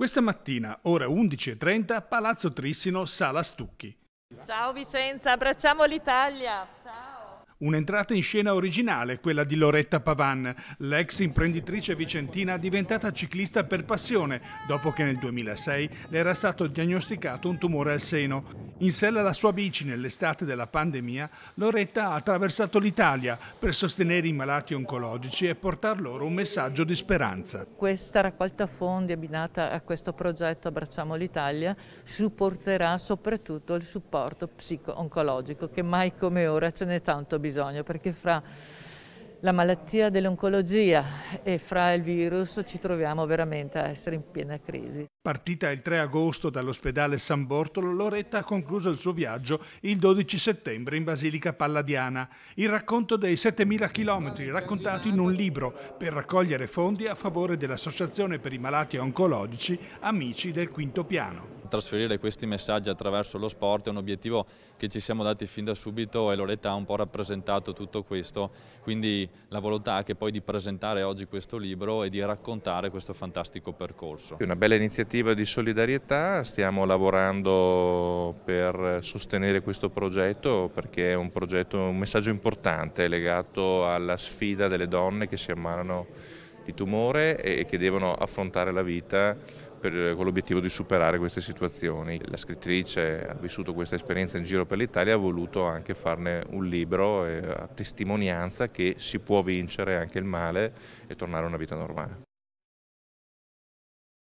Questa mattina, ore 11.30, Palazzo Trissino, Sala Stucchi. Ciao Vicenza, abbracciamo l'Italia. Ciao. Un'entrata in scena originale, quella di Loretta Pavan, l'ex imprenditrice vicentina diventata ciclista per passione, dopo che nel 2006 le era stato diagnosticato un tumore al seno. In sella alla sua bici nell'estate della pandemia, Loretta ha attraversato l'Italia per sostenere i malati oncologici e portar loro un messaggio di speranza. Questa raccolta fondi abbinata a questo progetto Abbracciamo l'Italia supporterà soprattutto il supporto psico-oncologico che mai come ora ce n'è tanto bisogno bisogno perché fra la malattia dell'oncologia e fra il virus ci troviamo veramente a essere in piena crisi. Partita il 3 agosto dall'ospedale San Bortolo, Loretta ha concluso il suo viaggio il 12 settembre in Basilica Palladiana. Il racconto dei 7.000 chilometri raccontato in un libro per raccogliere fondi a favore dell'Associazione per i Malati Oncologici Amici del Quinto Piano trasferire questi messaggi attraverso lo sport è un obiettivo che ci siamo dati fin da subito e Loretta ha un po' rappresentato tutto questo, quindi la volontà anche poi di presentare oggi questo libro e di raccontare questo fantastico percorso. Una bella iniziativa di solidarietà, stiamo lavorando per sostenere questo progetto perché è un, progetto, un messaggio importante legato alla sfida delle donne che si ammalano di tumore e che devono affrontare la vita per, con l'obiettivo di superare queste situazioni. La scrittrice ha vissuto questa esperienza in giro per l'Italia e ha voluto anche farne un libro eh, a testimonianza che si può vincere anche il male e tornare a una vita normale.